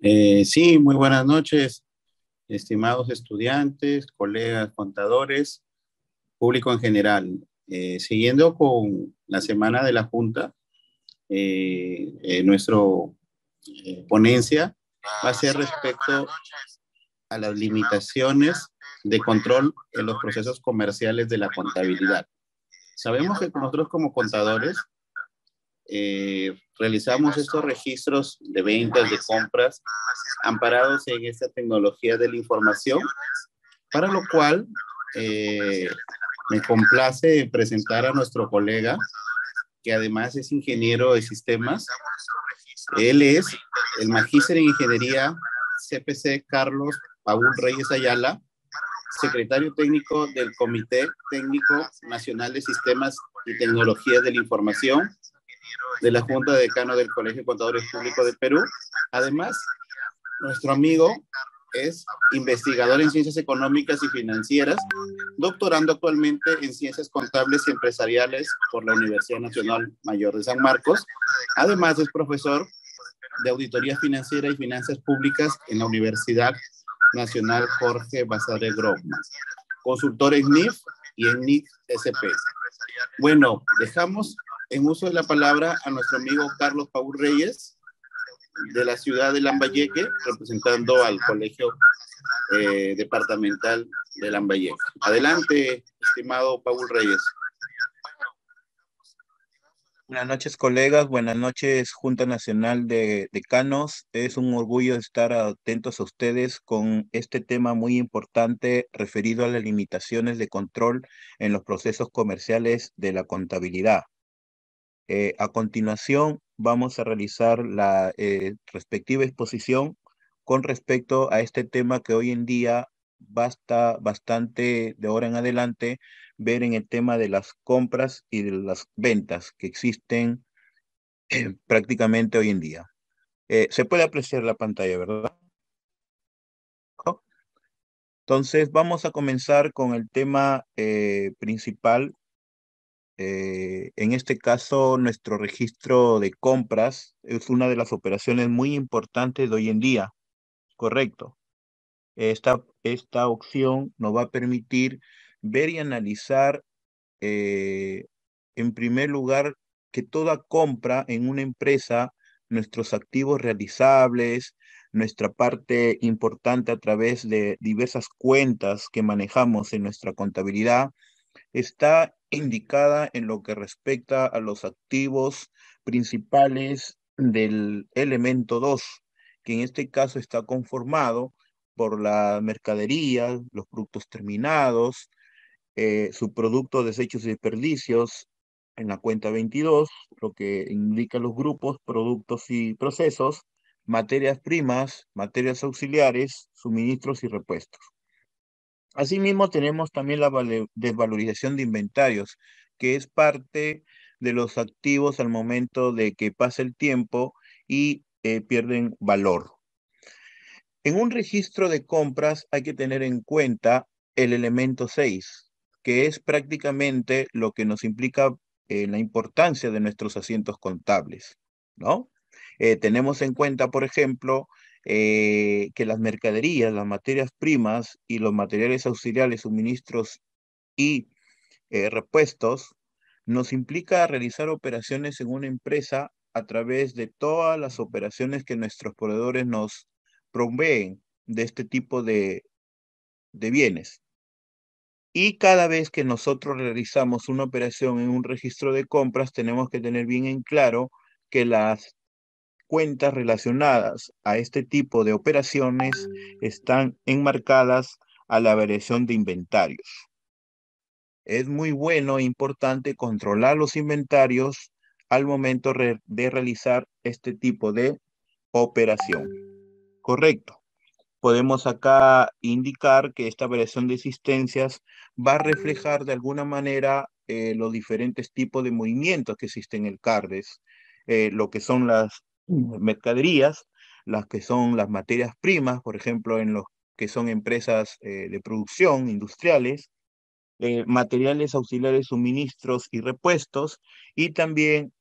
Eh, sí, muy buenas noches, estimados estudiantes, colegas contadores, público en general. Eh, siguiendo con la semana de la Junta, nuestra eh, nuestro ponencia va a ser ah, respecto a las limitaciones de control en los procesos comerciales de la contabilidad. Sabemos que nosotros como contadores eh, realizamos estos registros de ventas, de compras, amparados en esta tecnología de la información, para lo cual eh, me complace presentar a nuestro colega, que además es ingeniero de sistemas. Él es el magíster en ingeniería CPC Carlos Paul Reyes Ayala, secretario técnico del Comité Técnico Nacional de Sistemas y Tecnologías de la Información de la Junta de Decano del Colegio de Contadores Públicos de Perú. Además, nuestro amigo es investigador en ciencias económicas y financieras, doctorando actualmente en ciencias contables y empresariales por la Universidad Nacional Mayor de San Marcos. Además, es profesor de auditoría financiera y finanzas públicas en la Universidad Nacional Jorge Basadre Grobman, consultor en NIF y en NIF SP. Bueno, dejamos en uso de la palabra a nuestro amigo Carlos Paul Reyes, de la ciudad de Lambayeque, representando al Colegio eh, Departamental de Lambayeque. Adelante, estimado Paul Reyes. Buenas noches, colegas. Buenas noches, Junta Nacional de Decanos. Es un orgullo estar atentos a ustedes con este tema muy importante referido a las limitaciones de control en los procesos comerciales de la contabilidad. Eh, a continuación, vamos a realizar la eh, respectiva exposición con respecto a este tema que hoy en día basta bastante de ahora en adelante ver en el tema de las compras y de las ventas que existen eh, prácticamente hoy en día. se puede apreciar la pantalla, ¿verdad? Entonces, vamos a comenzar con el tema principal eh, en este caso, nuestro registro de compras es una de las operaciones muy importantes de hoy en día, correcto. Esta, opción nos va a permitir ver y analizar, eh, en primer lugar, que toda compra en una empresa, nuestros activos realizables, nuestra parte importante a través de diversas cuentas que manejamos en nuestra contabilidad, está indicada en lo que respecta a los activos principales del elemento 2, que en este caso está conformado por la mercadería, los productos terminados, eh, su producto desechos y desperdicios en la cuenta 22, lo que indica los grupos, productos y procesos, materias primas, materias auxiliares, suministros y repuestos. Asimismo, tenemos también la desvalorización de inventarios, que es parte de los activos al momento de que pasa el tiempo y eh, pierden valor. En un registro de compras hay que tener en cuenta el elemento 6, que es prácticamente lo que nos implica eh, la importancia de nuestros asientos contables, ¿no? Eh, tenemos en cuenta, por ejemplo, eh, que las mercaderías, las materias primas y los materiales auxiliares, suministros y eh, repuestos nos implica realizar operaciones en una empresa a través de todas las operaciones que nuestros proveedores nos proveen de este tipo de, de bienes. Y cada vez que nosotros realizamos una operación en un registro de compras, tenemos que tener bien en claro que las cuentas relacionadas a este tipo de operaciones están enmarcadas a la variación de inventarios. Es muy bueno e importante controlar los inventarios al momento de realizar este tipo de operación. Correcto. Podemos acá indicar que esta variación de existencias va a reflejar de alguna manera eh, los diferentes tipos de movimientos que existen en el CARDES, eh, lo que son las Mm, mercaderías, las que son las materias primas, por ejemplo, en los que son empresas eh, de producción industriales, eh, materiales auxiliares, suministros y repuestos, y también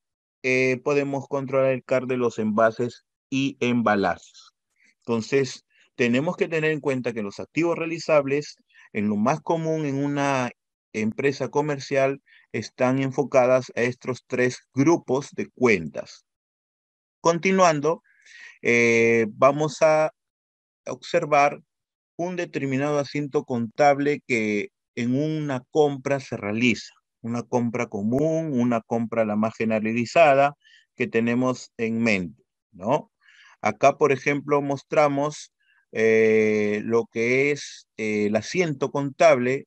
eh, podemos controlar el CAR de los envases y embalajes. Entonces, tenemos que tener en cuenta que los activos realizables, en lo más común en una empresa comercial, están enfocadas a estos tres grupos de cuentas. Continuando, eh, vamos a observar un determinado asiento contable que en una compra se realiza, una compra común, una compra la más generalizada que tenemos en mente, ¿no? Acá, por ejemplo, mostramos eh, lo que es eh, el asiento contable,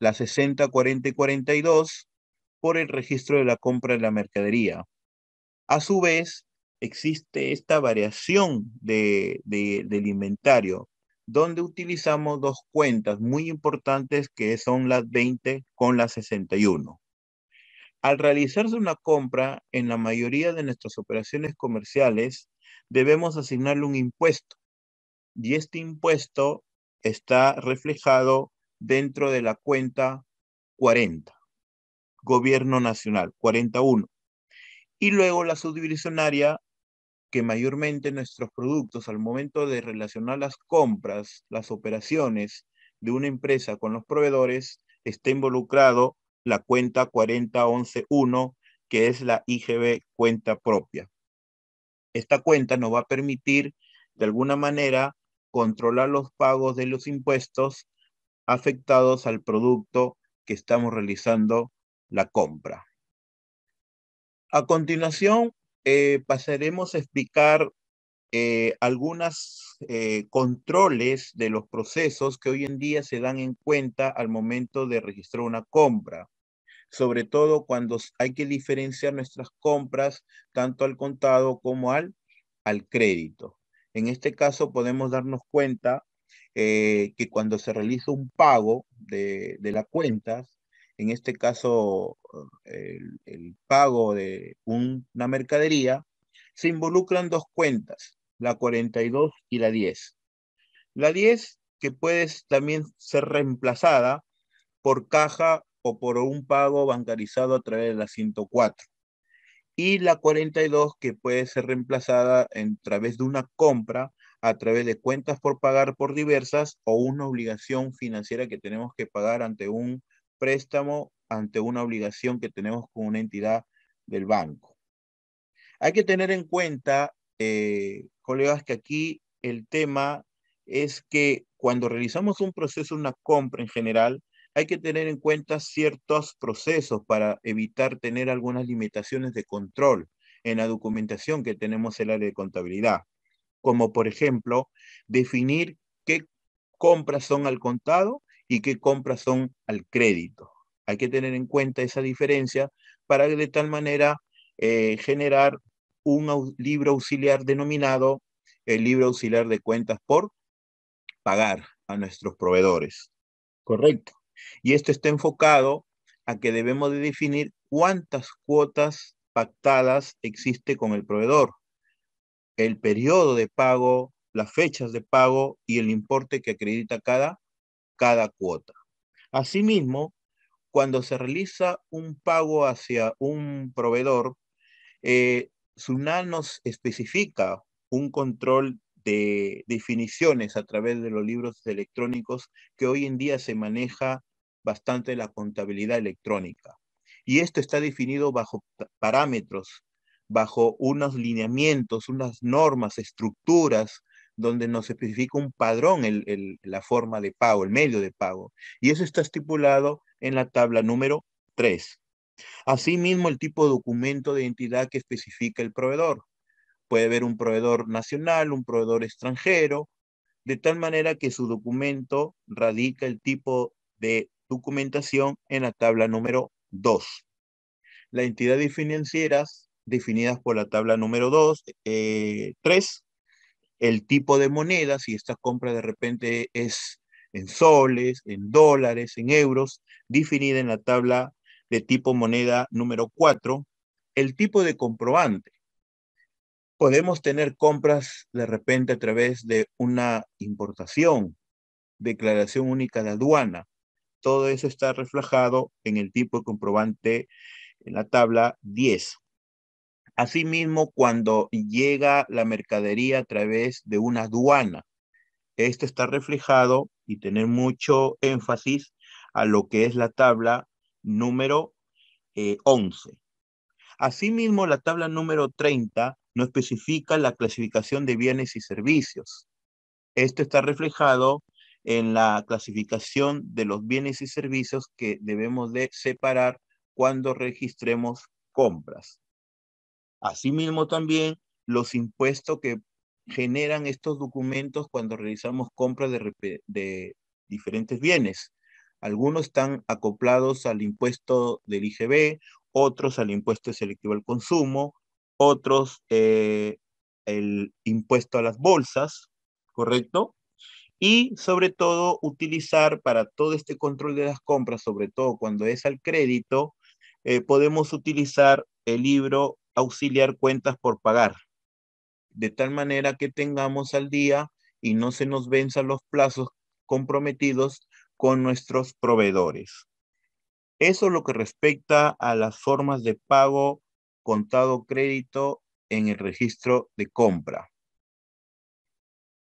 la 60, 40 y 42, por el registro de la compra de la mercadería. A su vez, existe esta variación de, del inventario, donde utilizamos dos cuentas muy importantes que son las 20 con las 61. Al realizarse una compra, en la mayoría de nuestras operaciones comerciales, debemos asignarle un impuesto. Y este impuesto está reflejado dentro de la cuenta 40, Gobierno Nacional, 41. Y luego la subdivisionaria, que mayormente nuestros productos al momento de relacionar las compras, las operaciones de una empresa con los proveedores, está involucrado la cuenta 40111, que es la IGB cuenta propia. Esta cuenta nos va a permitir, de alguna manera, controlar los pagos de los impuestos afectados al producto que estamos realizando la compra. A continuación, eh, pasaremos a explicar eh, algunos eh, controles de los procesos que hoy en día se dan en cuenta al momento de registrar una compra, sobre todo cuando hay que diferenciar nuestras compras tanto al contado como al, al crédito. En este caso podemos darnos cuenta que cuando se realiza un pago de, de la cuenta, en este caso el, pago de una mercadería, se involucran dos cuentas, la 42 y la 10. La 10 que puede también ser reemplazada por caja o por un pago bancarizado a través de la 104. Y la 42 que puede ser reemplazada en través de una compra a través de cuentas por pagar por diversas o una obligación financiera que tenemos que pagar ante un préstamo ante una obligación que tenemos con una entidad del banco. Hay que tener en cuenta, eh, colegas, que aquí el tema es que cuando realizamos un proceso, una compra en general, hay que tener en cuenta ciertos procesos para evitar tener algunas limitaciones de control en la documentación que tenemos en el área de contabilidad, como por ejemplo definir qué compras son al contado y qué compras son al crédito. Hay que tener en cuenta esa diferencia para de tal manera eh, generar un libro auxiliar denominado el libro auxiliar de cuentas por pagar a nuestros proveedores. Correcto. Y esto está enfocado a que debemos de definir cuántas cuotas pactadas existe con el proveedor, el periodo de pago, las fechas de pago y el importe que acredita cada cada cuota. Asimismo, cuando se realiza un pago hacia un proveedor, eh, nos especifica un control de definiciones a través de los libros electrónicos que hoy en día se maneja bastante la contabilidad electrónica. Y esto está definido bajo parámetros, bajo unos lineamientos, unas normas, estructuras donde nos especifica un padrón la forma de pago, el medio de pago. Y eso está estipulado en la tabla número 3. Asimismo, el tipo de documento de entidad que especifica el proveedor. Puede haber un proveedor nacional, un proveedor extranjero, de tal manera que su documento radica el tipo de documentación en la tabla número 2. Las entidades financieras definidas por la tabla número 2, 3, eh, el tipo de moneda, si esta compra de repente es en soles, en dólares, en euros, definida en la tabla de tipo moneda número 4, el tipo de comprobante. Podemos tener compras de repente a través de una importación, declaración única de aduana. Todo eso está reflejado en el tipo de comprobante en la tabla 10. Asimismo, cuando llega la mercadería a través de una aduana, esto está reflejado y tener mucho énfasis a lo que es la tabla número 11. Eh, Asimismo, la tabla número 30 no especifica la clasificación de bienes y servicios. Esto está reflejado en la clasificación de los bienes y servicios que debemos de separar cuando registremos compras. Asimismo también los impuestos que generan estos documentos cuando realizamos compras de, diferentes bienes. Algunos están acoplados al impuesto del IGB, otros al impuesto selectivo al consumo, otros eh, el impuesto a las bolsas, ¿correcto? Y sobre todo utilizar para todo este control de las compras, sobre todo cuando es al crédito, eh, podemos utilizar el libro auxiliar cuentas por pagar, de tal manera que tengamos al día y no se nos venzan los plazos comprometidos con nuestros proveedores. Eso es lo que respecta a las formas de pago contado crédito en el registro de compra.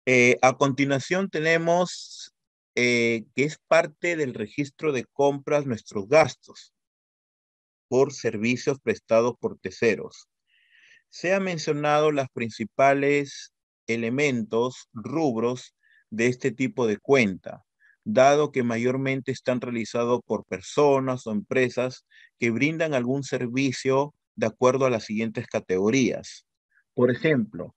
Eh, a continuación tenemos eh, que es parte del registro de compras nuestros gastos por servicios prestados por terceros. Se han mencionado los principales elementos, rubros de este tipo de cuenta, dado que mayormente están realizados por personas o empresas que brindan algún servicio de acuerdo a las siguientes categorías. Por ejemplo,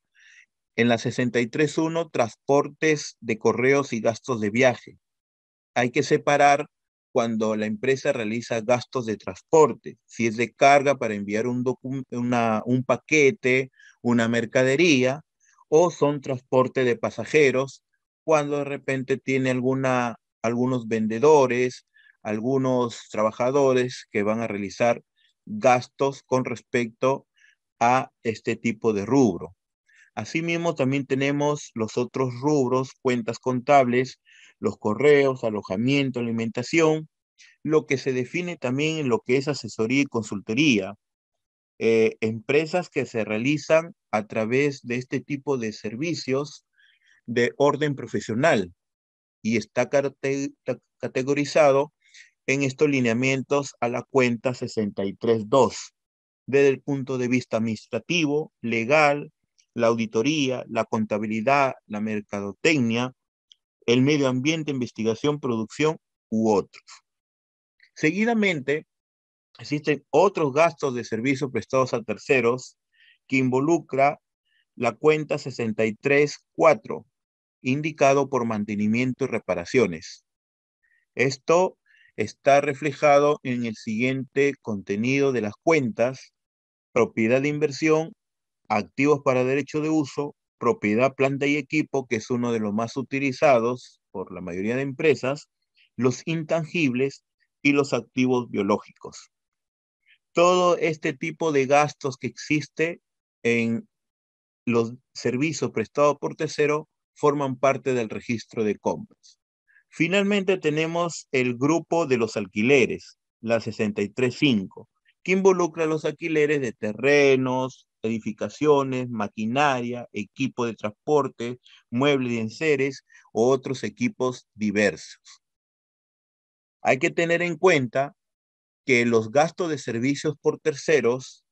en la 63.1, transportes de correos y gastos de viaje. Hay que separar cuando la empresa realiza gastos de transporte, si es de carga para enviar un, paquete, una mercadería, o son transporte de pasajeros, cuando de repente tiene alguna, algunos vendedores, algunos trabajadores que van a realizar gastos con respecto a este tipo de rubro. Asimismo, también tenemos los otros rubros, cuentas contables, los correos, alojamiento, alimentación, lo que se define también en lo que es asesoría y consultoría, eh, empresas que se realizan a través de este tipo de servicios de orden profesional y está categorizado en estos lineamientos a la cuenta 632 desde el punto de vista administrativo, legal, la auditoría, la contabilidad, la mercadotecnia, el medio ambiente, investigación, producción u otros. Seguidamente, existen otros gastos de servicios prestados a terceros que involucra la cuenta 634, indicado por mantenimiento y reparaciones. Esto está reflejado en el siguiente contenido de las cuentas, propiedad de inversión, activos para derecho de uso, propiedad, planta y equipo, que es uno de los más utilizados por la mayoría de empresas, los intangibles y los activos biológicos. Todo este tipo de gastos que existe en los servicios prestados por tercero forman parte del registro de compras. Finalmente tenemos el grupo de los alquileres, la 635, que involucra los alquileres de terrenos, edificaciones, maquinaria, equipo de transporte, muebles y enseres u otros equipos diversos. Hay que tener en cuenta que los gastos de servicios por terceros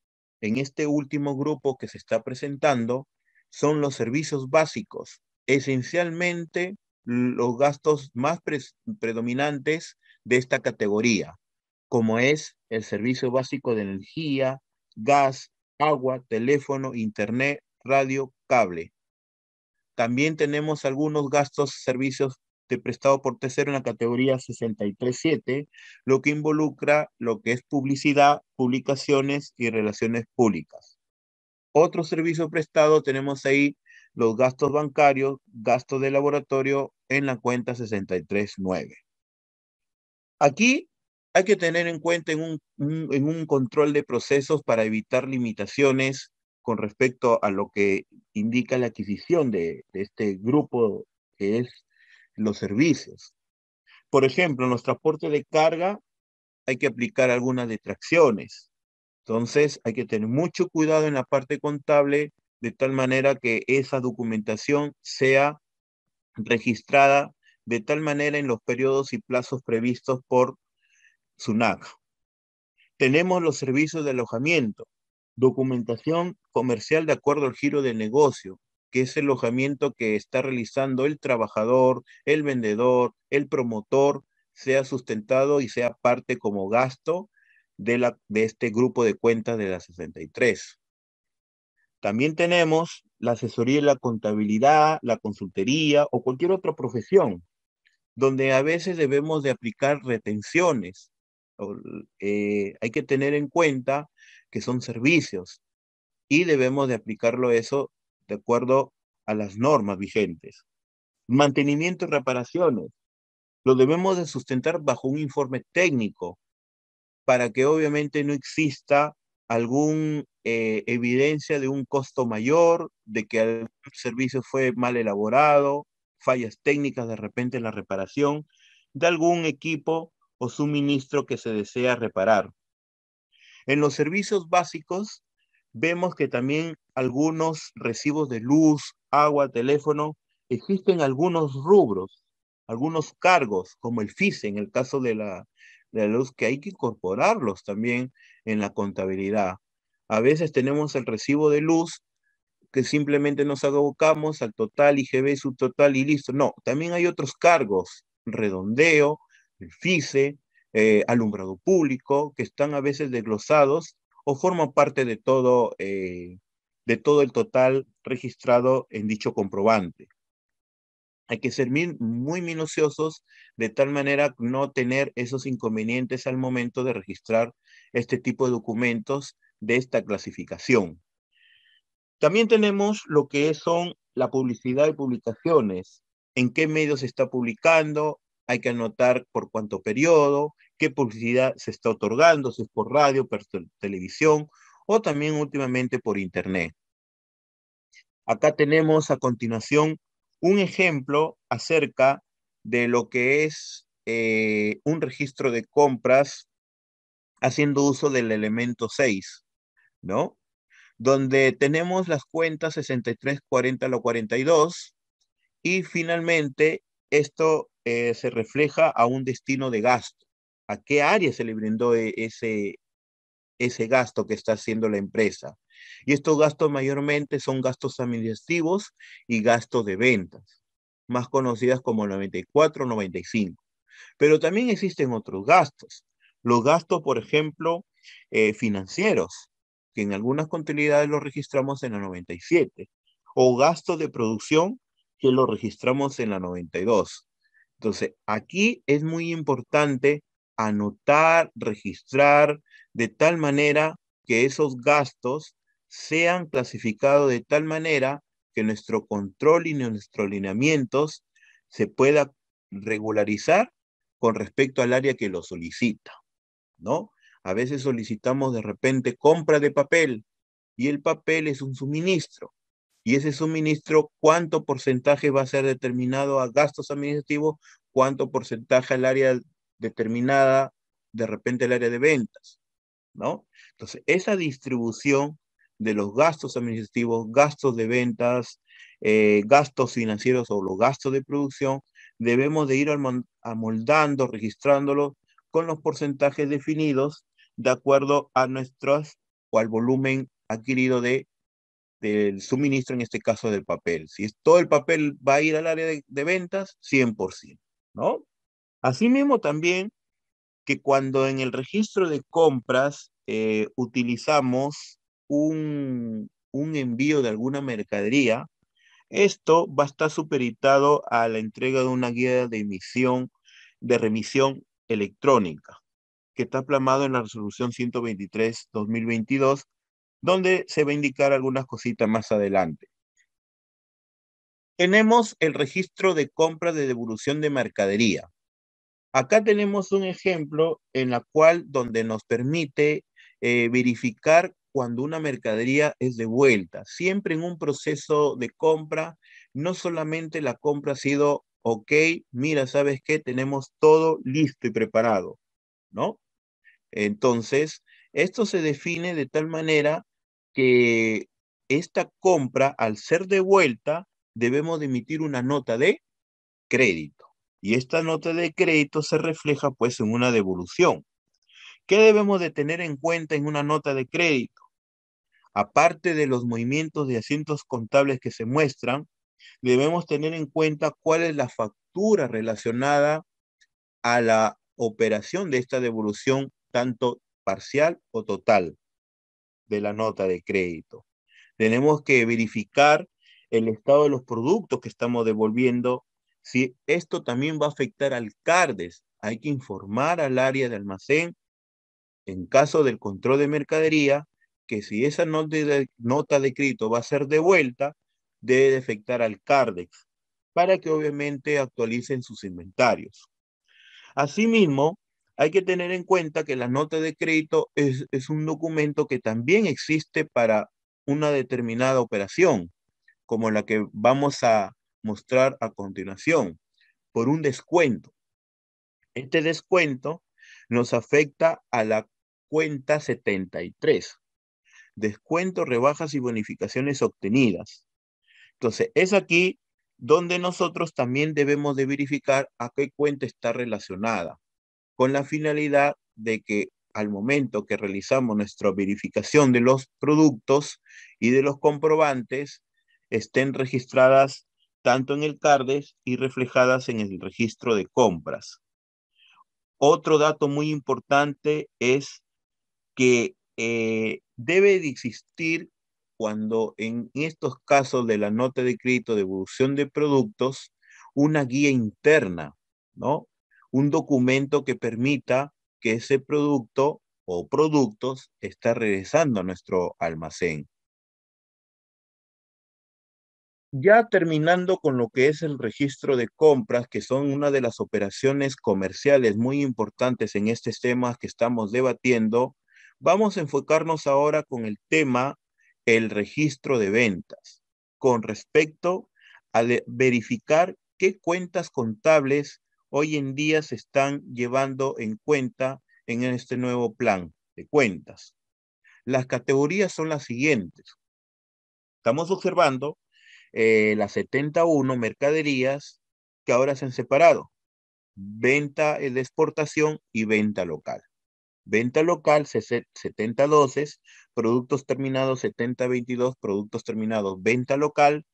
en este último grupo que se está presentando son los servicios básicos, esencialmente los gastos más predominantes de esta categoría, como es el servicio básico de energía, gas, agua, teléfono, internet, radio, cable. También tenemos algunos gastos, servicios de prestado por tercero en la categoría 637, lo que involucra lo que es publicidad, publicaciones y relaciones públicas. Otro servicio prestado tenemos ahí los gastos bancarios, gastos de laboratorio en la cuenta 639. Aquí hay que tener en cuenta en un, en un control de procesos para evitar limitaciones con respecto a lo que indica la adquisición de, de este grupo que es los servicios. Por ejemplo, en los transportes de carga hay que aplicar algunas detracciones. Entonces, hay que tener mucho cuidado en la parte contable de tal manera que esa documentación sea registrada de tal manera en los periodos y plazos previstos por SUNAC. Tenemos los servicios de alojamiento, documentación comercial de acuerdo al giro de negocio, que es el alojamiento que está realizando el trabajador, el vendedor, el promotor, sea sustentado y sea parte como gasto de, este grupo de cuentas de la 63. También tenemos la asesoría y la contabilidad, la consultoría o cualquier otra profesión, donde a veces debemos de aplicar retenciones eh, hay que tener en cuenta que son servicios y debemos de aplicarlo eso de acuerdo a las normas vigentes. Mantenimiento y reparaciones. Lo debemos de sustentar bajo un informe técnico para que obviamente no exista alguna eh, evidencia de un costo mayor, de que el servicio fue mal elaborado, fallas técnicas de repente en la reparación de algún equipo o suministro que se desea reparar. En los servicios básicos vemos que también algunos recibos de luz, agua, teléfono, existen algunos rubros, algunos cargos, como el FISE en el caso de la, luz, que hay que incorporarlos también en la contabilidad. A veces tenemos el recibo de luz que simplemente nos abocamos al total IGB, subtotal y listo. No, también hay otros cargos, redondeo, FICE, eh, alumbrado público, que están a veces desglosados o forman parte de todo, eh, de todo el total registrado en dicho comprobante. Hay que ser muy minuciosos de tal manera no tener esos inconvenientes al momento de registrar este tipo de documentos de esta clasificación. También tenemos lo que son la publicidad y publicaciones, en qué medios se está publicando, hay que anotar por cuánto periodo, qué publicidad se está otorgando, si es por radio, por televisión o también últimamente por internet. Acá tenemos a continuación un ejemplo acerca de lo que es eh, un registro de compras haciendo uso del elemento 6, ¿no? Donde tenemos las cuentas 63, 40 42 y finalmente esto eh, se refleja a un destino de gasto. ¿A qué área se le brindó e, ese, ese gasto que está haciendo la empresa? Y estos gastos mayormente son gastos administrativos y gastos de ventas, más conocidas como 94, 95. Pero también existen otros gastos. Los gastos, por ejemplo, eh, financieros, que en algunas contabilidades los registramos en la 97, o gastos de producción, que los registramos en la 92. Entonces, aquí es muy importante anotar, registrar, de tal manera que esos gastos sean clasificados de tal manera que nuestro control y nuestros lineamientos se pueda regularizar con respecto al área que lo solicita, ¿no? A veces solicitamos de repente compra de papel y el papel es un suministro. Y ese suministro, ¿cuánto porcentaje va a ser determinado a gastos administrativos? ¿Cuánto porcentaje al área determinada, de repente el área de ventas? ¿No? Entonces, esa distribución de los gastos administrativos, gastos de ventas, eh, gastos financieros o los gastos de producción, debemos de ir amoldando, registrándolo con los porcentajes definidos de acuerdo a nuestros o al volumen adquirido de del suministro, en este caso del papel. Si todo el papel va a ir al área de, ventas, 100%, ¿no? Asimismo, también que cuando en el registro de compras eh, utilizamos un, envío de alguna mercadería, esto va a estar superitado a la entrega de una guía de emisión, de remisión electrónica, que está plasmado en la resolución 123-2022 donde se va a indicar algunas cositas más adelante. Tenemos el registro de compra de devolución de mercadería. Acá tenemos un ejemplo en la cual donde nos permite eh, verificar cuando una mercadería es devuelta. Siempre en un proceso de compra, no solamente la compra ha sido, ok, mira, ¿sabes qué? Tenemos todo listo y preparado, ¿no? Entonces, esto se define de tal manera que esta compra, al ser devuelta, debemos emitir una nota de crédito. Y esta nota de crédito se refleja pues en una devolución. ¿Qué debemos de tener en cuenta en una nota de crédito? Aparte de los movimientos de asientos contables que se muestran, debemos tener en cuenta cuál es la factura relacionada a la operación de esta devolución, tanto parcial o total de la nota de crédito. Tenemos que verificar el estado de los productos que estamos devolviendo, si esto también va a afectar al CARDES. Hay que informar al área de almacén en caso del control de mercadería que si esa nota de, nota de crédito va a ser devuelta, debe de afectar al CARDEX para que obviamente actualicen sus inventarios. Asimismo, hay que tener en cuenta que la nota de crédito es, un documento que también existe para una determinada operación, como la que vamos a mostrar a continuación, por un descuento. Este descuento nos afecta a la cuenta 73, descuento, rebajas y bonificaciones obtenidas. Entonces, es aquí donde nosotros también debemos de verificar a qué cuenta está relacionada con la finalidad de que al momento que realizamos nuestra verificación de los productos y de los comprobantes, estén registradas tanto en el CARDES y reflejadas en el registro de compras. Otro dato muy importante es que eh, debe de existir cuando en estos casos de la nota de crédito de evolución de productos, una guía interna, ¿no? un documento que permita que ese producto o productos está regresando a nuestro almacén. Ya terminando con lo que es el registro de compras, que son una de las operaciones comerciales muy importantes en estos temas que estamos debatiendo, vamos a enfocarnos ahora con el tema el registro de ventas, con respecto a verificar qué cuentas contables hoy en día se están llevando en cuenta en este nuevo plan de cuentas. Las categorías son las siguientes. Estamos observando eh, las 71 mercaderías que ahora se han separado. Venta eh, de exportación y venta local. Venta local 7012, productos terminados 7022, productos terminados venta local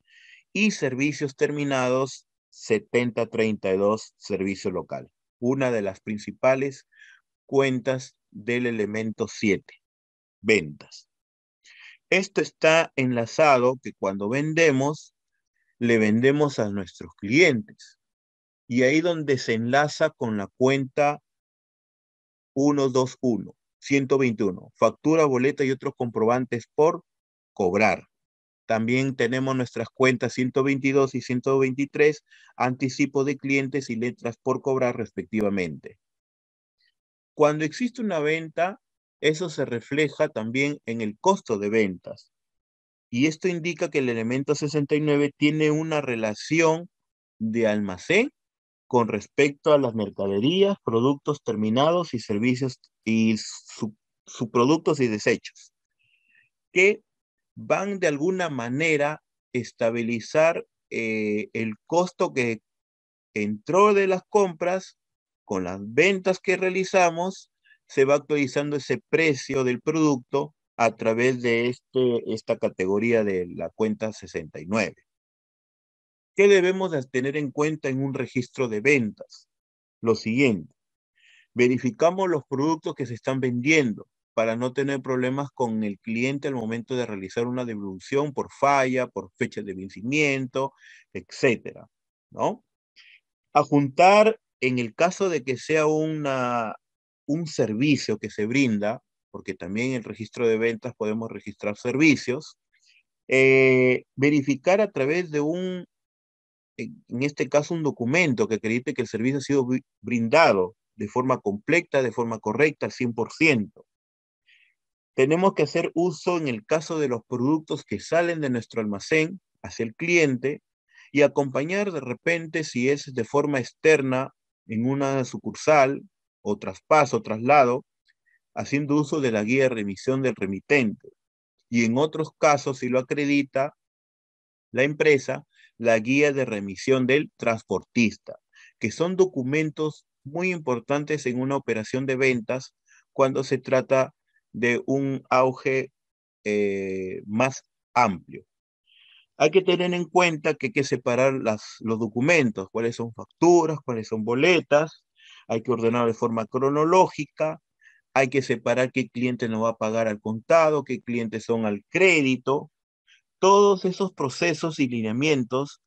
y servicios terminados 7032 Servicio Local, una de las principales cuentas del elemento 7, ventas. Esto está enlazado que cuando vendemos, le vendemos a nuestros clientes. Y ahí donde se enlaza con la cuenta 121, 121, factura, boleta y otros comprobantes por cobrar. También tenemos nuestras cuentas 122 y 123, anticipo de clientes y letras por cobrar respectivamente. Cuando existe una venta, eso se refleja también en el costo de ventas. Y esto indica que el elemento 69 tiene una relación de almacén con respecto a las mercaderías, productos terminados y servicios y subproductos y desechos, que van de alguna manera estabilizar eh, el costo que entró de las compras con las ventas que realizamos, se va actualizando ese precio del producto a través de este, esta categoría de la cuenta 69. ¿Qué debemos tener en cuenta en un registro de ventas? Lo siguiente, verificamos los productos que se están vendiendo, para no tener problemas con el cliente al momento de realizar una devolución por falla, por fecha de vencimiento, etcétera, ¿no? Ajuntar en el caso de que sea una, un servicio que se brinda, porque también en el registro de ventas podemos registrar servicios, eh, verificar a través de un, en este caso, un documento que acredite que el servicio ha sido brindado de forma completa, de forma correcta, al 100%. Tenemos que hacer uso en el caso de los productos que salen de nuestro almacén hacia el cliente y acompañar de repente si es de forma externa en una sucursal o traspaso, traslado, haciendo uso de la guía de remisión del remitente. Y en otros casos, si lo acredita la empresa, la guía de remisión del transportista, que son documentos muy importantes en una operación de ventas cuando se trata de un auge eh, más amplio. Hay que tener en cuenta que hay que separar los documentos, cuáles son facturas, cuáles son boletas, hay que ordenar de forma cronológica, hay que separar qué cliente nos va a pagar al contado, qué clientes son al crédito. Todos esos procesos y lineamientos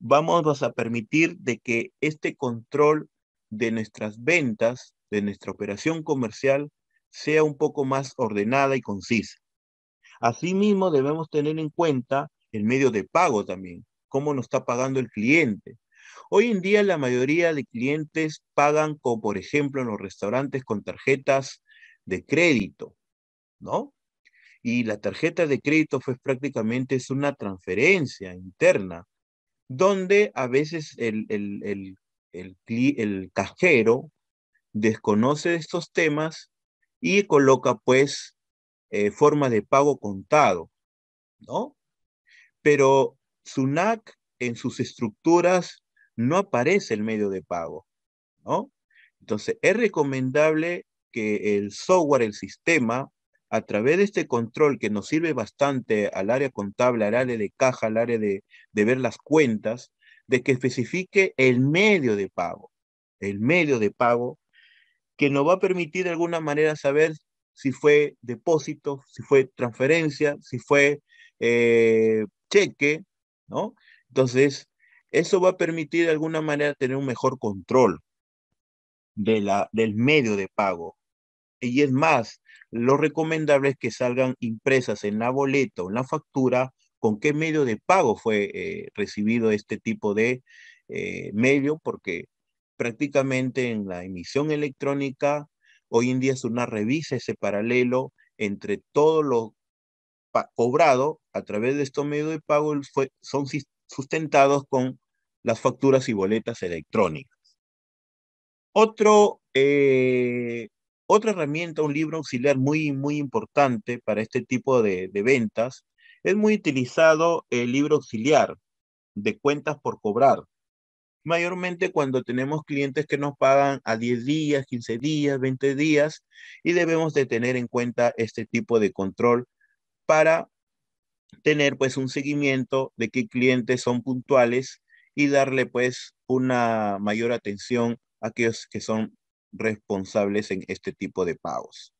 vamos a permitir de que este control de nuestras ventas, de nuestra operación comercial, sea un poco más ordenada y concisa. Asimismo, debemos tener en cuenta el medio de pago también, cómo nos está pagando el cliente. Hoy en día la mayoría de clientes pagan, como por ejemplo en los restaurantes, con tarjetas de crédito, ¿no? Y la tarjeta de crédito pues, prácticamente es una transferencia interna, donde a veces el, el, el, el cajero desconoce estos temas y coloca pues eh, formas de pago contado, ¿no? Pero SUNAC en sus estructuras no aparece el medio de pago, ¿no? Entonces, es recomendable que el software, el sistema, a través de este control que nos sirve bastante al área contable, al área de caja, al área de ver las cuentas, de que especifique el medio de pago, el medio de pago que nos va a permitir de alguna manera saber si fue depósito, si fue transferencia, si fue eh, cheque, ¿no? Entonces, eso va a permitir de alguna manera tener un mejor control de la, del medio de pago. Y es más, lo recomendable es que salgan impresas en la boleta o en la factura con qué medio de pago fue eh, recibido este tipo de eh, medio, porque prácticamente en la emisión electrónica, hoy en día es una revisa ese paralelo entre todo lo cobrado a través de estos medios de pago son sustentados con las facturas y boletas electrónicas. Otro, eh, otra herramienta, un libro auxiliar muy, muy importante para este tipo de ventas, es muy utilizado el libro auxiliar de cuentas por cobrar, mayormente cuando tenemos clientes que nos pagan a 10 días, 15 días, 20 días, y debemos de tener en cuenta este tipo de control para tener pues un seguimiento de qué clientes son puntuales y darle pues una mayor atención a aquellos que son responsables en este tipo de pagos.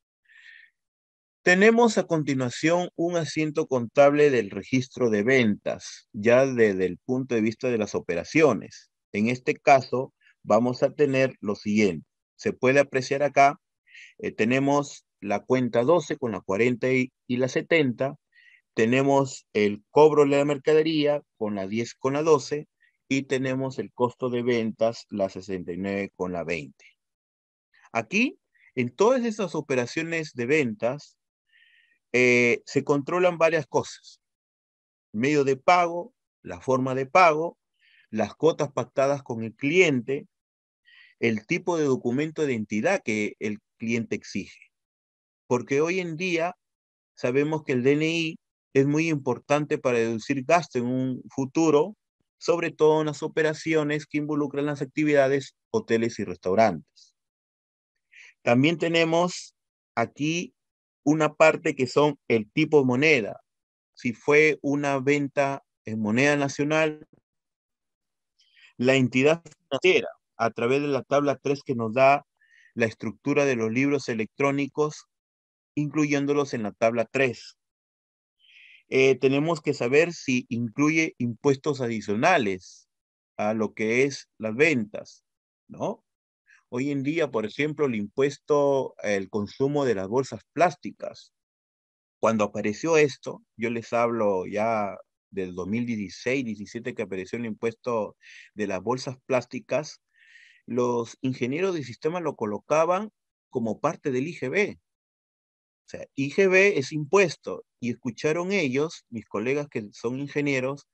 Tenemos a continuación un asiento contable del registro de ventas, ya desde el punto de vista de las operaciones. En este caso, vamos a tener lo siguiente. Se puede apreciar acá, eh, tenemos la cuenta 12 con la 40 y, la 70, tenemos el cobro de la mercadería con la 10 con la 12 y tenemos el costo de ventas la 69 con la 20. Aquí, en todas esas operaciones de ventas, eh, se controlan varias cosas. Medio de pago, la forma de pago las cotas pactadas con el cliente, el tipo de documento de identidad que el cliente exige. Porque hoy en día sabemos que el DNI es muy importante para deducir gasto en un futuro, sobre todo en las operaciones que involucran las actividades, hoteles y restaurantes. También tenemos aquí una parte que son el tipo de moneda. Si fue una venta en moneda nacional, la entidad financiera, a través de la tabla 3 que nos da la estructura de los libros electrónicos, incluyéndolos en la tabla 3. Eh, tenemos que saber si incluye impuestos adicionales a lo que es las ventas, ¿no? Hoy en día, por ejemplo, el impuesto, el consumo de las bolsas plásticas. Cuando apareció esto, yo les hablo ya del 2016-17 que apareció el impuesto de las bolsas plásticas, los ingenieros de sistema lo colocaban como parte del IGB. O sea, IGB es impuesto y escucharon ellos, mis colegas que son ingenieros,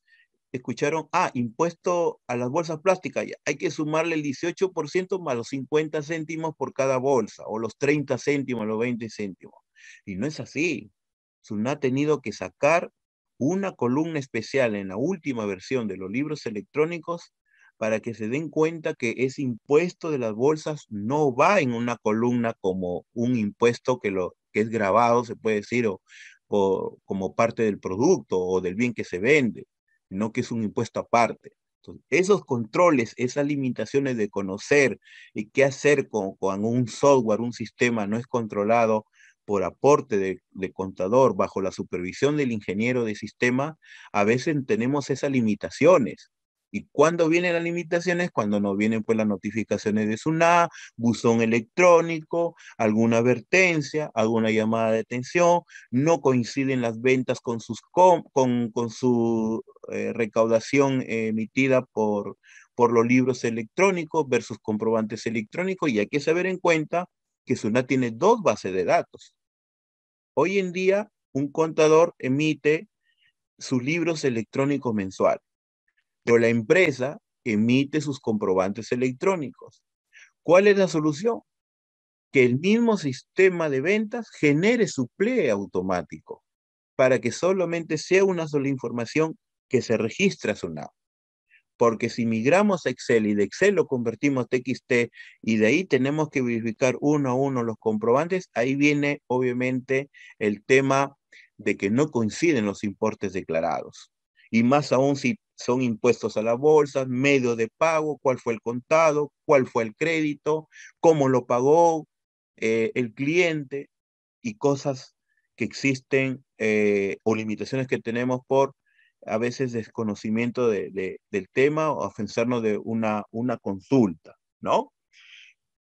escucharon, ah, impuesto a las bolsas plásticas, hay que sumarle el 18% más los 50 céntimos por cada bolsa, o los 30 céntimos, los 20 céntimos. Y no es así. SUNA ha tenido que sacar una columna especial en la última versión de los libros electrónicos para que se den cuenta que ese impuesto de las bolsas no va en una columna como un impuesto que, lo, que es grabado, se puede decir, o, como parte del producto o del bien que se vende, sino que es un impuesto aparte. esos controles, esas limitaciones de conocer y qué hacer con un software, un sistema no es controlado, por aporte de, contador bajo la supervisión del ingeniero de sistema, a veces tenemos esas limitaciones. ¿Y cuando vienen las limitaciones? Cuando nos vienen pues las notificaciones de SUNA, buzón electrónico, alguna advertencia, alguna llamada de atención, no coinciden las ventas con, sus con, su eh, recaudación emitida por, por los libros electrónicos versus comprobantes electrónicos y hay que saber en cuenta que SUNAT tiene dos bases de datos. Hoy en día, un contador emite sus libros electrónicos mensuales, pero la empresa emite sus comprobantes electrónicos. ¿Cuál es la solución? Que el mismo sistema de ventas genere su automático para que solamente sea una sola información que se registra a porque si migramos a Excel y de Excel lo convertimos a TXT y de ahí tenemos que verificar uno a uno los comprobantes, ahí viene obviamente el tema de que no coinciden los importes declarados. Y más aún si son impuestos a la bolsa, medio de pago, cuál fue el contado, cuál fue el crédito, cómo lo pagó eh, el cliente y cosas que existen eh, o limitaciones que tenemos por a veces desconocimiento del tema o ofensarnos de una, una consulta, ¿no?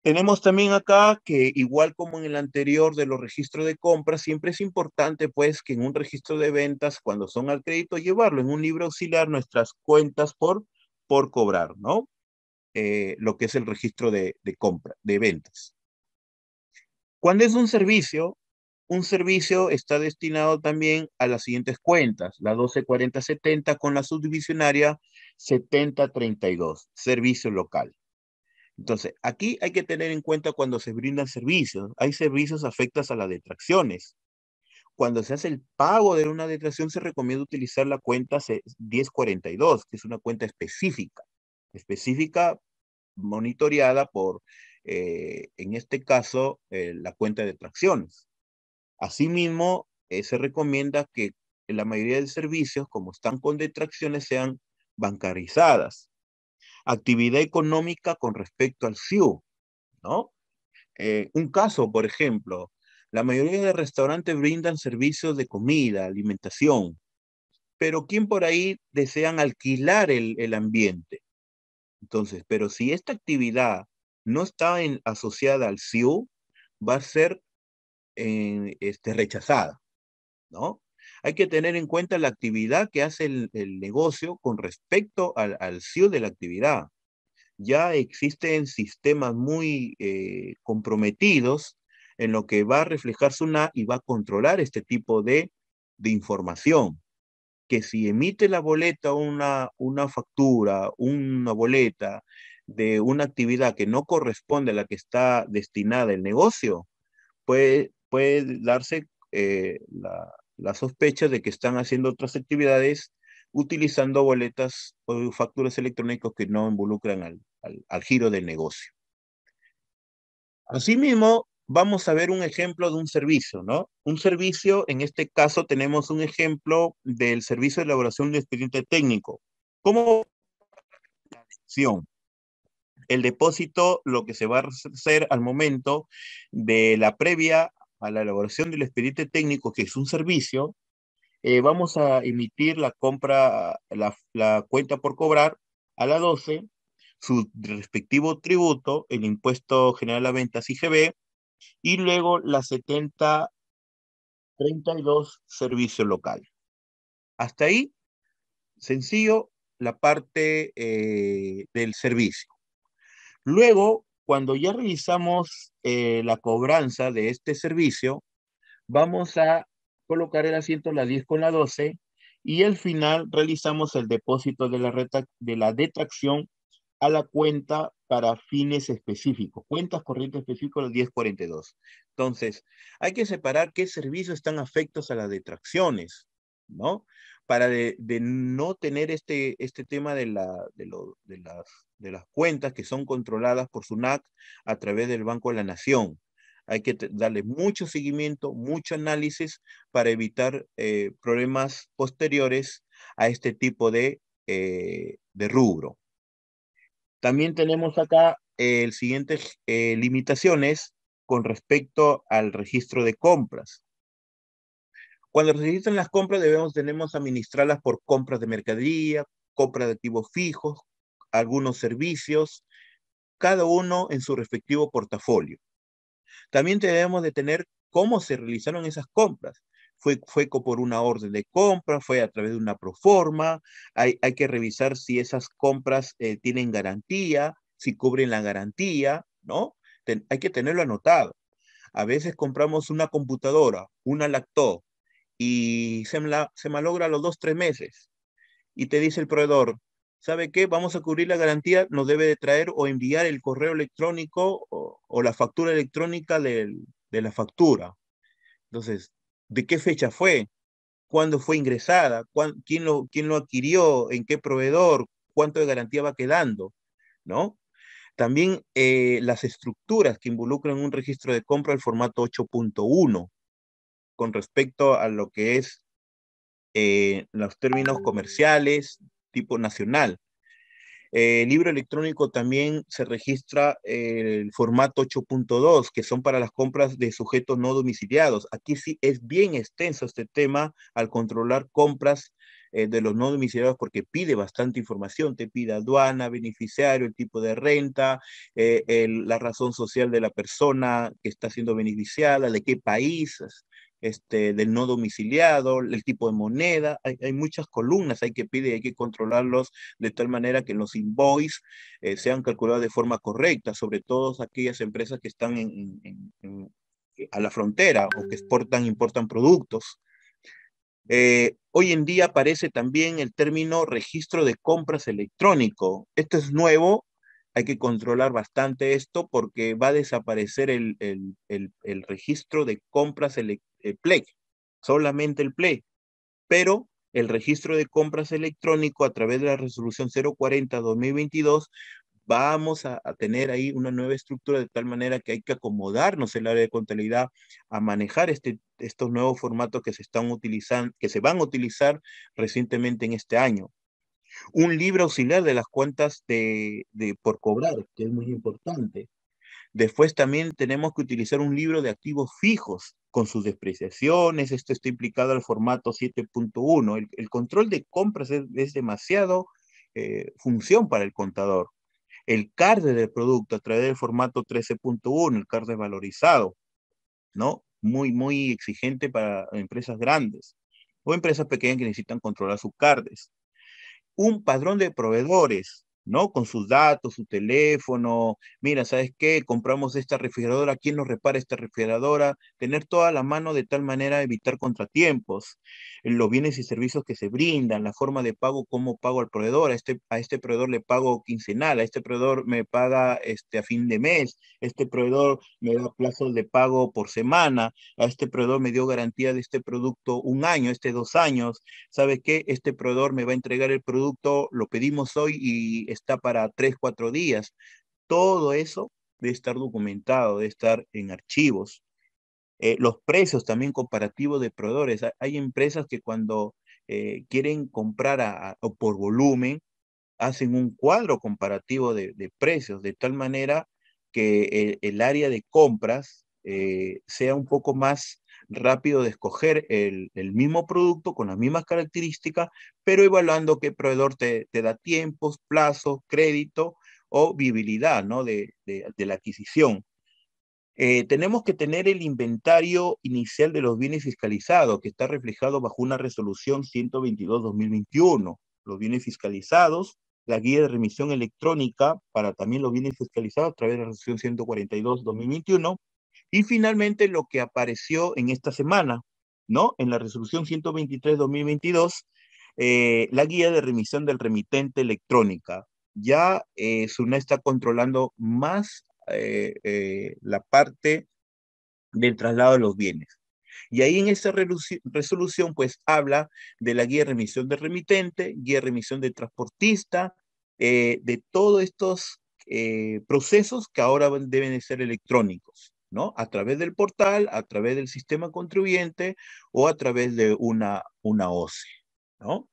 Tenemos también acá que igual como en el anterior de los registros de compras, siempre es importante pues que en un registro de ventas, cuando son al crédito, llevarlo en un libro auxiliar nuestras cuentas por, por cobrar, ¿no? Eh, lo que es el registro de, de compra, de ventas. Cuando es un servicio, un servicio está destinado también a las siguientes cuentas, la 124070 con la subdivisionaria 7032, servicio local. Entonces, aquí hay que tener en cuenta cuando se brindan servicios. Hay servicios afectados a las detracciones. Cuando se hace el pago de una detracción, se recomienda utilizar la cuenta 1042, que es una cuenta específica, específica monitoreada por, eh, en este caso, eh, la cuenta de detracciones. Asimismo, eh, se recomienda que la mayoría de servicios, como están con detracciones, sean bancarizadas. Actividad económica con respecto al SIU, ¿no? Eh, un caso, por ejemplo, la mayoría de restaurantes brindan servicios de comida, alimentación, pero ¿quién por ahí desean alquilar el, ambiente? Entonces, pero si esta actividad no está asociada al SIU, va a ser este, rechazada, ¿no? Hay que tener en cuenta la actividad que hace el, negocio con respecto al, CIO de la actividad. Ya existen sistemas muy eh, comprometidos en lo que va a reflejarse una y va a controlar este tipo de, de información. Que si emite la boleta una, una factura, una boleta de una actividad que no corresponde a la que está destinada el negocio, pues puede darse eh, la, la, sospecha de que están haciendo otras actividades utilizando boletas o facturas electrónicas que no involucran al, al, al giro del negocio. Asimismo, vamos a ver un ejemplo de un servicio, ¿no? Un servicio, en este caso tenemos un ejemplo del servicio de elaboración de expediente técnico. ¿Cómo? El depósito, lo que se va a hacer al momento de la previa a la elaboración del expediente técnico, que es un servicio, eh, vamos a emitir la compra, la, cuenta por cobrar a la 12, su respectivo tributo, el impuesto general a ventas IGB, y luego la 7032 servicio local. Hasta ahí, sencillo, la parte eh, del servicio. Luego cuando ya realizamos eh, la cobranza de este servicio, vamos a colocar el asiento la 10 con la 12 y al final realizamos el depósito de la, de la detracción a la cuenta para fines específicos, cuentas corrientes específicas 1042. Entonces, hay que separar qué servicios están afectos a las detracciones, ¿no? Para de, no tener este, este tema de, la, de, de las de las cuentas que son controladas por SUNAC a través del Banco de la Nación. Hay que darle mucho seguimiento, mucho análisis para evitar eh, problemas posteriores a este tipo de, eh, rubro. También tenemos acá las eh, el limitaciones con respecto al registro de compras. Cuando registran las compras debemos tenemos administrarlas por compras de mercadería, compras de activos fijos, algunos servicios, cada uno en su respectivo portafolio. También debemos de tener cómo se realizaron esas compras. Fue, fue por una orden de compra, fue a través de una proforma, hay, hay que revisar si esas compras eh, tienen garantía, si cubren la garantía, ¿no? hay que tenerlo anotado. A veces compramos una computadora, una laptop, y se, se malogra los dos, tres meses. Y te dice el proveedor, ¿sabe qué? Vamos a cubrir la garantía, nos debe de traer o enviar el correo electrónico o, la factura electrónica de la factura. Entonces, ¿de qué fecha fue? ¿Cuándo fue ingresada? quién, lo, ¿Quién lo adquirió? ¿En qué proveedor? ¿Cuánto de garantía va quedando? ¿No? También eh, las estructuras que involucran un registro de compra del formato 8.1 con respecto a lo que es eh, los términos comerciales, tipo nacional. el eh, libro electrónico también se registra eh, el formato 8.2, que son para las compras de sujetos no domiciliados. Aquí sí es bien extenso este tema al controlar compras eh, de los no domiciliados porque pide bastante información, te pide aduana, beneficiario, el tipo de renta, la razón social de la persona que está siendo beneficiada, de qué país, este, del no domiciliado, el tipo de moneda, hay, muchas columnas hay que pedir, hay que controlarlos de tal manera que los invoices eh, sean calculados de forma correcta, sobre todo aquellas empresas que están en, a la frontera o que exportan, importan productos. Eh, hoy en día aparece también el término registro de compras electrónico. Esto es nuevo, hay que controlar bastante esto porque va a desaparecer el, el, el registro de compras electrónico el Play, solamente el PLEG, Pero el registro de compras electrónico a través de la resolución 040-2022 vamos a, a, tener ahí una nueva estructura de tal manera que hay que acomodarnos el área de contabilidad a manejar este, estos nuevos formatos que se están utilizando, que se van a utilizar recientemente en este año. Un libro auxiliar de las cuentas de, de por cobrar, que es muy importante. Después también tenemos que utilizar un libro de activos fijos con sus depreciaciones. Esto está implicado al formato 7.1. El, control de compras es, demasiado eh, función para el contador. El card del producto a través del formato 13.1, el card valorizado, ¿no? Muy, muy exigente para empresas grandes o empresas pequeñas que necesitan controlar sus CARDES. Un padrón de proveedores, ¿no? Con sus datos, su teléfono, mira, ¿sabes qué? Compramos esta refrigeradora, ¿quién nos repara esta refrigeradora? Tener toda la mano de tal manera evitar contratiempos, eh, los bienes y servicios que se brindan, la forma de pago, cómo pago al proveedor, a este, a este proveedor le pago quincenal, a este proveedor me paga este, a fin de mes, este proveedor me da plazos de pago por semana, a este proveedor me dio garantía de este producto un año, este dos años, ¿sabes qué? Este proveedor me va a entregar el producto, lo pedimos hoy y está para tres, cuatro días. Todo eso debe estar documentado, debe estar en archivos. Eh, los precios también comparativos de proveedores. Hay empresas que cuando eh, quieren comprar por volumen, hacen un cuadro comparativo de, precios, de tal manera que el, área de compras eh, sea un poco más rápido de escoger el, el mismo producto con las mismas características, pero evaluando qué proveedor te, te da tiempos, plazos, crédito o viabilidad ¿no? de, de, de la adquisición. Eh, tenemos que tener el inventario inicial de los bienes fiscalizados, que está reflejado bajo una resolución 122-2021. Los bienes fiscalizados, la guía de remisión electrónica para también los bienes fiscalizados a través de la resolución 142-2021 y finalmente lo que apareció en esta semana, ¿no? En la resolución 123-2022, eh, la guía de remisión del remitente electrónica. Ya eh, SUNA está controlando más eh, eh, la parte del traslado de los bienes. Y ahí en esa resolución, pues habla de la guía de remisión del remitente, guía de remisión del transportista, de todos estos procesos que ahora deben ser electrónicos. ¿no? A través del portal, a través del sistema contribuyente o a través de una, una OCE, ¿no?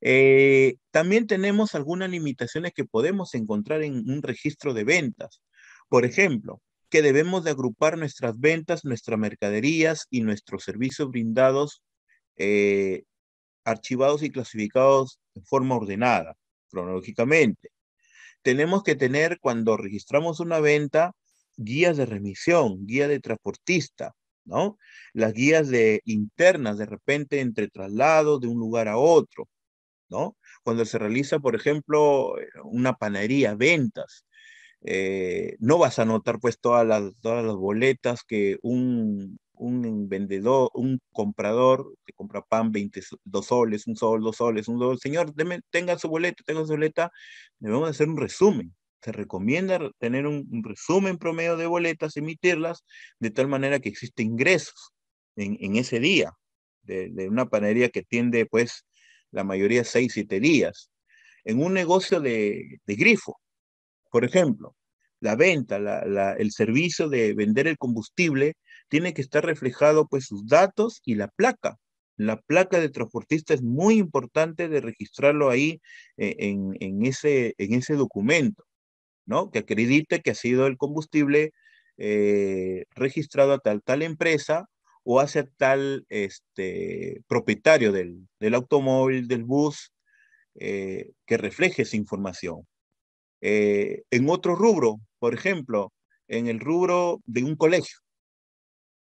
Eh, también tenemos algunas limitaciones que podemos encontrar en un registro de ventas. Por ejemplo, que debemos de agrupar nuestras ventas, nuestras mercaderías y nuestros servicios brindados, eh, archivados y clasificados de forma ordenada, cronológicamente. Tenemos que tener, cuando registramos una venta, guías de remisión, guía de transportista, ¿no? Las guías de internas de repente entre traslado de un lugar a otro, ¿no? Cuando se realiza, por ejemplo, una panadería, ventas, eh, no vas a notar pues todas las, todas las boletas que un, un vendedor, un comprador que compra pan 22 soles, un sol, dos soles, un sol, señor, deme, tenga su boleta, tenga su boleta, debemos hacer un resumen, se recomienda tener un, resumen promedio de boletas, emitirlas, de tal manera que existe ingresos en, ese día, de, una panadería que tiende, pues, la mayoría seis, siete días. En un negocio de, grifo, por ejemplo, la venta, el servicio de vender el combustible, tiene que estar reflejado pues sus datos y la placa. La placa de transportista es muy importante de registrarlo ahí eh, en ese documento. ¿no? Que acredite que ha sido el combustible eh, registrado a tal, tal empresa o hacia tal este, propietario del, automóvil, del bus, eh, que refleje esa información. Eh, en otro rubro, por ejemplo, en el rubro de un colegio.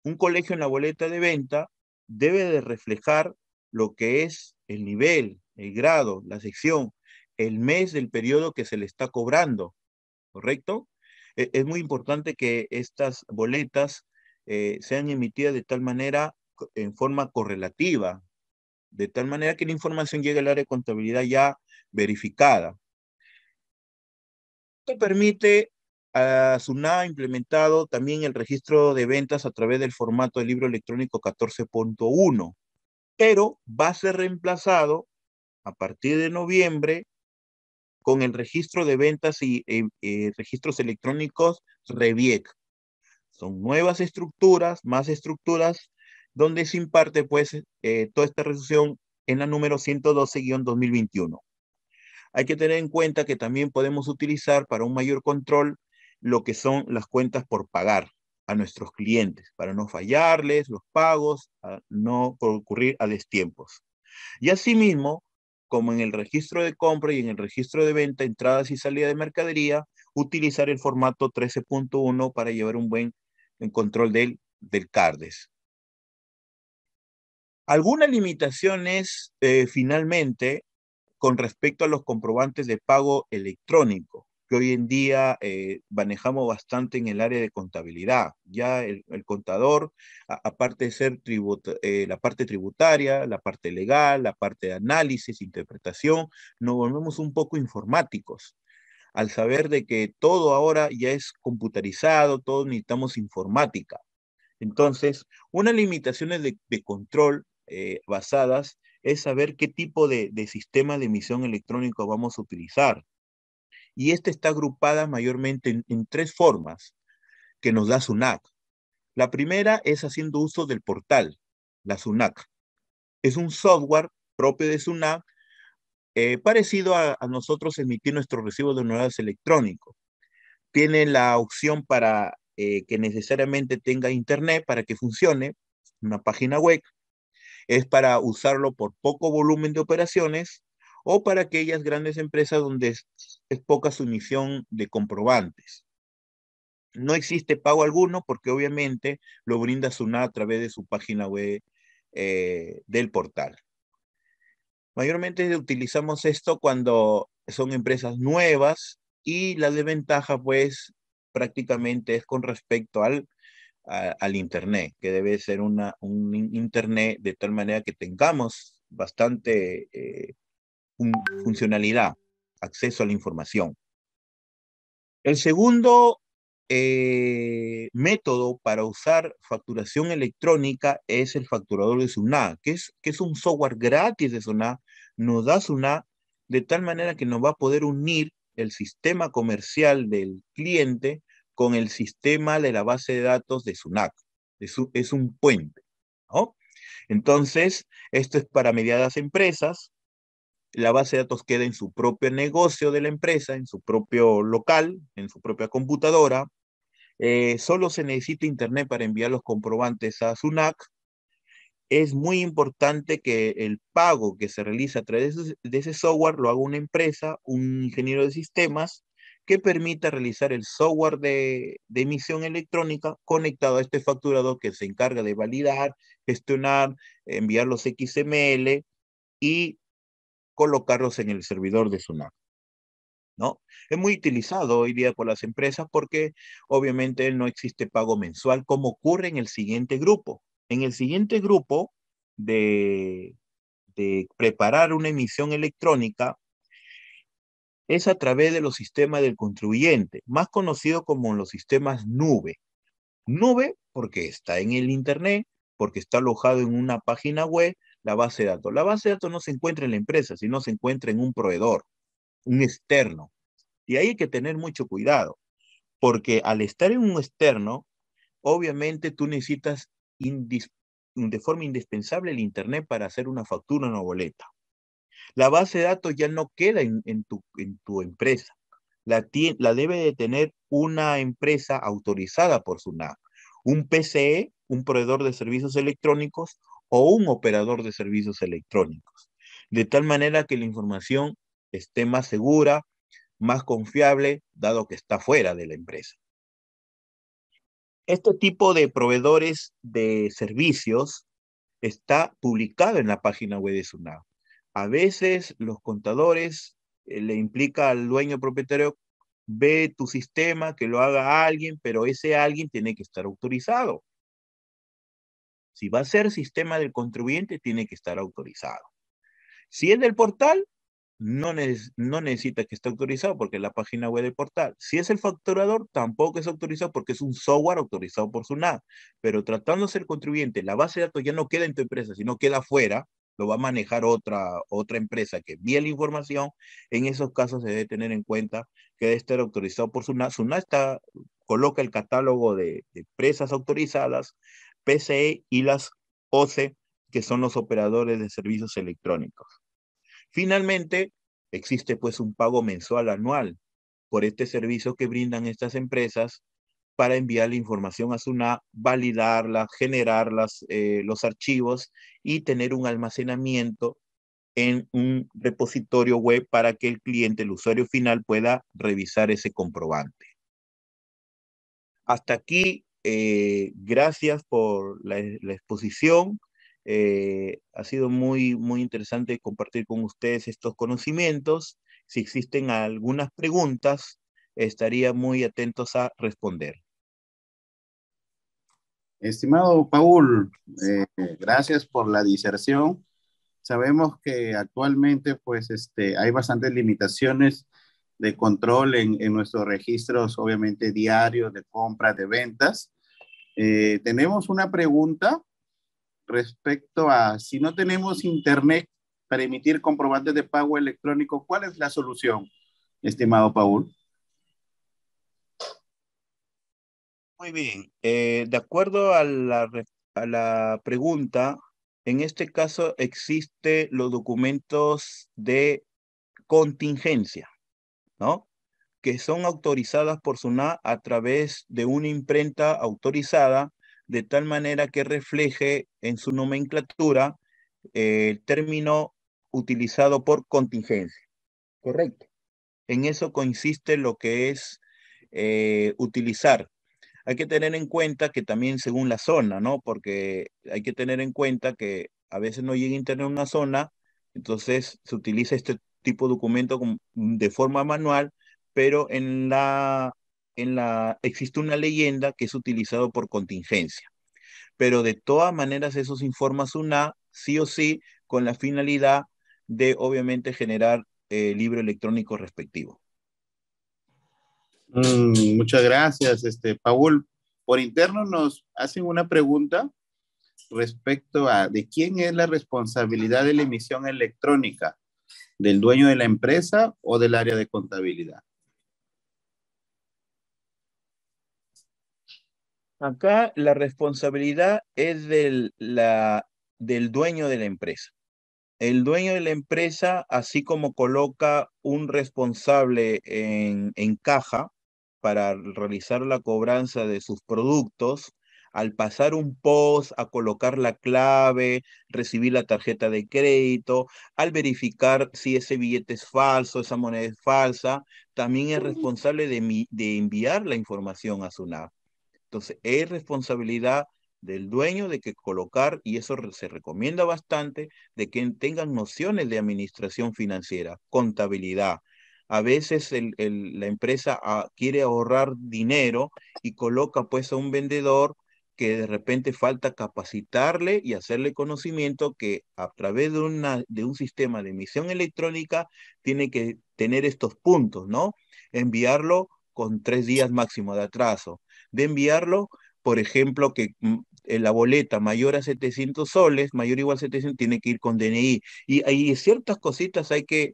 Un colegio en la boleta de venta debe de reflejar lo que es el nivel, el grado, la sección, el mes del periodo que se le está cobrando, ¿correcto? E-, es muy importante que estas boletas eh, sean emitidas de tal manera, en forma correlativa, de tal manera que la información llegue al área de contabilidad ya verificada. Esto permite a SUNA implementado también el registro de ventas a través del formato del libro electrónico 14.1, pero va a ser reemplazado a partir de noviembre con el registro de ventas y eh, eh, registros electrónicos REVIEC. Son nuevas estructuras, más estructuras, donde se imparte pues eh, toda esta resolución en la número 112-2021. Hay que tener en cuenta que también podemos utilizar para un mayor control lo que son las cuentas por pagar a nuestros clientes, para no fallarles los pagos, no ocurrir a destiempos. Y asimismo, como en el registro de compra y en el registro de venta, entradas y salida de mercadería, utilizar el formato 13.1 para llevar un buen control del, del CARDES. Algunas limitaciones eh, finalmente con respecto a los comprobantes de pago electrónico hoy en día eh, manejamos bastante en el área de contabilidad. Ya el, contador, aparte de ser eh, la parte tributaria, la parte legal, la parte de análisis, interpretación, nos volvemos un poco informáticos al saber de que todo ahora ya es computarizado, todos necesitamos informática. Entonces, unas limitaciones de, de control eh, basadas es saber qué tipo de, de sistema de emisión electrónico vamos a utilizar y esta está agrupada mayormente en, tres formas que nos da SUNAC. La primera es haciendo uso del portal, la SUNAC. Es un software propio de SUNAC eh, parecido a, nosotros emitir nuestro recibo de honorarios electrónico. Tiene la opción para eh, que necesariamente tenga internet para que funcione, una página web. Es para usarlo por poco volumen de operaciones o para aquellas grandes empresas donde es, poca sumisión de comprobantes. No existe pago alguno porque obviamente lo brinda Sunat a través de su página web eh, del portal. Mayormente utilizamos esto cuando son empresas nuevas y la desventaja pues prácticamente es con respecto al, al Internet, que debe ser una, un Internet de tal manera que tengamos bastante eh, funcionalidad, acceso a la información. El segundo eh, método para usar facturación electrónica es el facturador de SUNA, que es, que es un software gratis de SUNA, nos da SUNA de tal manera que nos va a poder unir el sistema comercial del cliente con el sistema de la base de datos de SUNAC. Es, un, puente. Entonces, esto es para mediadas empresas, la base de datos queda en su propio negocio de la empresa, en su propio local, en su propia computadora. Eh, solo se necesita internet para enviar los comprobantes a SUNAC. Es muy importante que el pago que se realiza a través de ese software lo haga una empresa, un ingeniero de sistemas, que permita realizar el software de, de emisión electrónica conectado a este facturador que se encarga de validar, gestionar, enviar los XML y colocarlos en el servidor de su ¿No? Es muy utilizado hoy día por las empresas porque obviamente no existe pago mensual, como ocurre en el siguiente grupo. En el siguiente grupo de, de preparar una emisión electrónica es a través de los sistemas del contribuyente, más conocido como los sistemas nube. Nube porque está en el Internet, porque está alojado en una página web, la base de datos. La base de datos no se encuentra en la empresa, sino se encuentra en un proveedor, un externo. Y ahí hay que tener mucho cuidado, porque al estar en un externo, obviamente tú necesitas de forma indispensable el Internet para hacer una factura, o una boleta. La base de datos ya no queda en, tu, en tu, empresa. La, la debe de tener una empresa autorizada por SUNAT, un PCE, un proveedor de servicios electrónicos o un operador de servicios electrónicos, de tal manera que la información esté más segura, más confiable, dado que está fuera de la empresa. Este tipo de proveedores de servicios está publicado en la página web de SUNAV. A veces los contadores eh, le implica al dueño propietario, ve tu sistema, que lo haga alguien, pero ese alguien tiene que estar autorizado. Si va a ser sistema del contribuyente, tiene que estar autorizado. Si es del portal, no, no necesita que esté autorizado porque es la página web del portal. Si es el facturador, tampoco es autorizado porque es un software autorizado por SUNAT. Pero tratando de ser contribuyente, la base de datos ya no queda en tu empresa, sino queda afuera, lo va a manejar otra, otra empresa que vía la información. En esos casos se debe tener en cuenta que debe estar autorizado por SUNAT. SUNAT coloca el catálogo de empresas autorizadas, PCE y las OCE, que son los operadores de servicios electrónicos. Finalmente, existe pues un pago mensual anual por este servicio que brindan estas empresas para enviar la información a SUNA, validarla, generar eh, los archivos y tener un almacenamiento en un repositorio web para que el cliente, el usuario final, pueda revisar ese comprobante. Hasta aquí eh, gracias por la, e-, exposición. Eh, ha sido muy, muy interesante compartir con ustedes estos conocimientos. Si existen algunas preguntas, estaría muy atentos a responder. Estimado Paul, eh, gracias por la diserción. Sabemos que actualmente pues, este, hay bastantes limitaciones de control en, nuestros registros, obviamente diarios de compras, de ventas. Eh, tenemos una pregunta respecto a si no tenemos internet para emitir comprobantes de pago electrónico, ¿cuál es la solución, estimado Paul? Muy bien, eh, de acuerdo a la, a la pregunta, en este caso existen los documentos de contingencia. Que son autorizadas por SUNA a través de una imprenta autorizada, de tal manera que refleje en su nomenclatura eh, el término utilizado por contingencia. Correcto. En eso consiste lo que es eh, utilizar. Hay que tener en cuenta que también según la zona, ¿no? Porque hay que tener en cuenta que a veces no llega internet a una zona, entonces se utiliza este tipo documento de forma manual, pero en la, en la, existe una leyenda que es utilizado por contingencia. Pero de todas maneras, esos informas una sí o sí, con la finalidad de obviamente generar el eh, libro electrónico respectivo. Mm, muchas gracias, este, Paul. Por interno nos hacen una pregunta respecto a de quién es la responsabilidad de la emisión electrónica del dueño de la empresa o del área de contabilidad. Acá la responsabilidad es del, dueño de la empresa. El dueño de la empresa, así como coloca un responsable en caja para realizar la cobranza de sus productos, al pasar un post, a colocar la clave, recibir la tarjeta de crédito, al verificar si ese billete es falso, esa moneda es falsa, también es responsable de, de enviar la información a SUNAT. Entonces, es responsabilidad del dueño de que colocar, y eso se recomienda bastante, de que tengan nociones de administración financiera, contabilidad, a veces la empresa ah, quiere ahorrar dinero y coloca pues a un vendedor que de repente falta capacitarle y hacerle conocimiento que a través de, una, de un sistema de emisión electrónica tiene que tener estos puntos, ¿no? Enviarlo con tres días máximo de atraso. De enviarlo, por ejemplo, que mm, la boleta mayor a 700 soles, mayor o igual a 700, tiene que ir con DNI. Y hay ciertas cositas hay que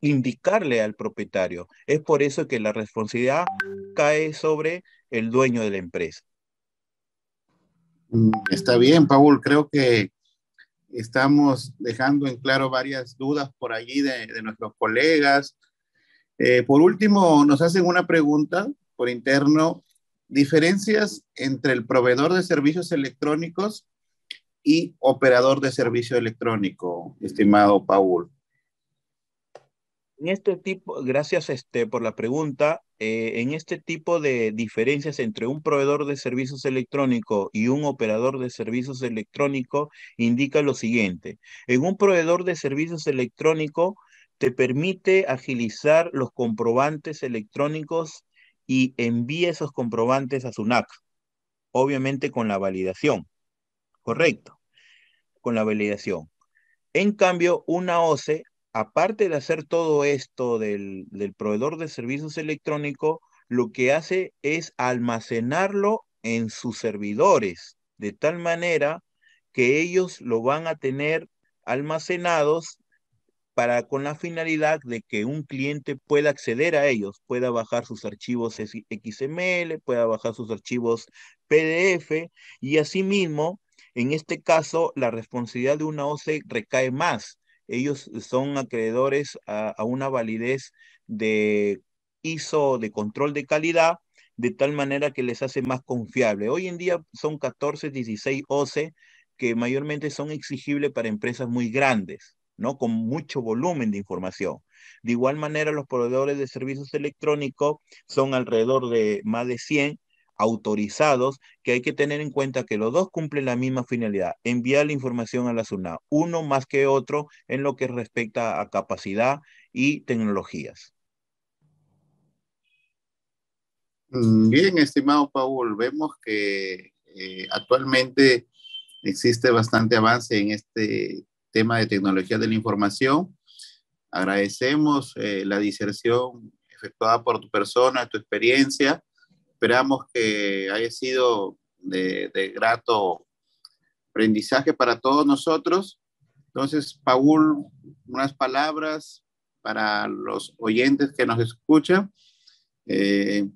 indicarle al propietario. Es por eso que la responsabilidad cae sobre el dueño de la empresa. Mm, está bien, Paul. Creo que estamos dejando en claro varias dudas por allí de, nuestros colegas. Eh, por último, nos hacen una pregunta por interno. Diferencias entre el proveedor de servicios electrónicos y operador de servicio electrónico, estimado Paul. En este tipo, gracias este, por la pregunta, eh, en este tipo de diferencias entre un proveedor de servicios electrónicos y un operador de servicios electrónicos indica lo siguiente. En un proveedor de servicios electrónicos te permite agilizar los comprobantes electrónicos y envía esos comprobantes a NAC. obviamente con la validación. Correcto, con la validación. En cambio, una OCE aparte de hacer todo esto del, proveedor de servicios electrónicos, lo que hace es almacenarlo en sus servidores, de tal manera que ellos lo van a tener almacenados para con la finalidad de que un cliente pueda acceder a ellos, pueda bajar sus archivos XML, pueda bajar sus archivos PDF y asimismo, en este caso, la responsabilidad de una OCE recae más, ellos son acreedores a, una validez de ISO, de control de calidad, de tal manera que les hace más confiable. Hoy en día son 14, 16, 11, que mayormente son exigibles para empresas muy grandes, ¿no? Con mucho volumen de información. De igual manera, los proveedores de servicios electrónicos son alrededor de más de 100 autorizados, que hay que tener en cuenta que los dos cumplen la misma finalidad, enviar la información a la SUNA, uno más que otro en lo que respecta a capacidad y tecnologías. Bien, estimado Paul, vemos que eh, actualmente existe bastante avance en este tema de tecnología de la información. Agradecemos eh, la diserción efectuada por tu persona, tu experiencia Esperamos que haya sido de, grato aprendizaje para todos nosotros. Entonces, Paul, unas palabras para los oyentes que nos escuchan, eh,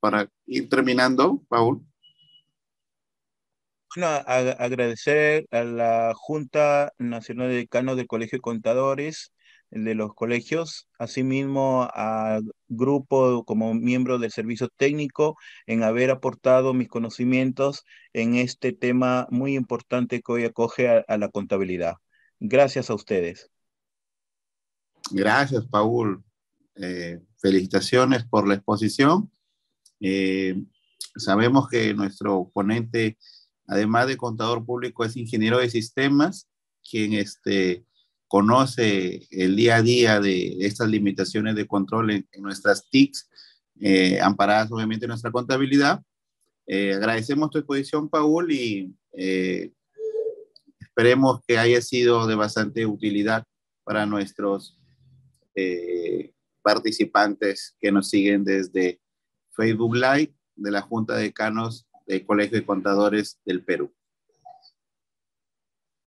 para ir terminando, Paul. Bueno, agradecer a la Junta Nacional de Decanos del Colegio de Contadores de los colegios, asimismo a grupo como miembro del servicio técnico en haber aportado mis conocimientos en este tema muy importante que hoy acoge a, la contabilidad. Gracias a ustedes. Gracias, Paul. Eh, felicitaciones por la exposición. Eh, sabemos que nuestro ponente, además de contador público, es ingeniero de sistemas, quien este, conoce el día a día de estas limitaciones de control en, nuestras TICs, eh, amparadas obviamente en nuestra contabilidad. Eh, agradecemos tu exposición, Paul, y eh, esperemos que haya sido de bastante utilidad para nuestros participantes que nos siguen desde Facebook Live de la Junta de Canos del Colegio de Contadores del Perú.